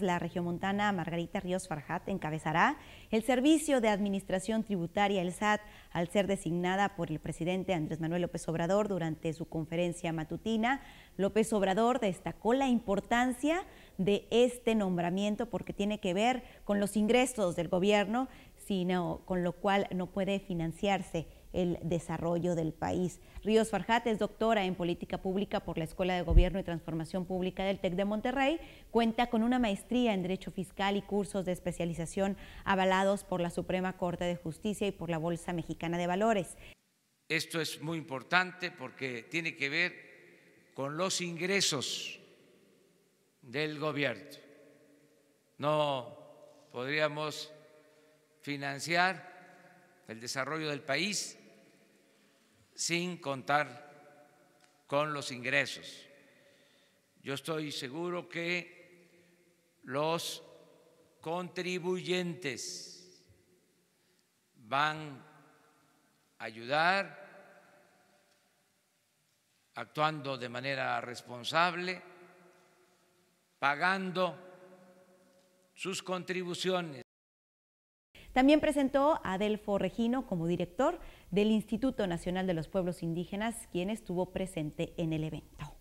La región montana Margarita Ríos Farjat encabezará el Servicio de Administración Tributaria, el SAT, al ser designada por el presidente Andrés Manuel López Obrador durante su conferencia matutina. López Obrador destacó la importancia de este nombramiento porque tiene que ver con los ingresos del gobierno, sino con lo cual no puede financiarse el desarrollo del país. Ríos Farjat es doctora en política pública por la Escuela de Gobierno y Transformación Pública del TEC de Monterrey. Cuenta con una maestría en Derecho Fiscal y cursos de especialización avalados por la Suprema Corte de Justicia y por la Bolsa Mexicana de Valores. Esto es muy importante porque tiene que ver con los ingresos del gobierno. No podríamos financiar el desarrollo del país sin contar con los ingresos. Yo estoy seguro que los contribuyentes van a ayudar actuando de manera responsable, pagando sus contribuciones. También presentó a Adelfo Regino como director del Instituto Nacional de los Pueblos Indígenas, quien estuvo presente en el evento.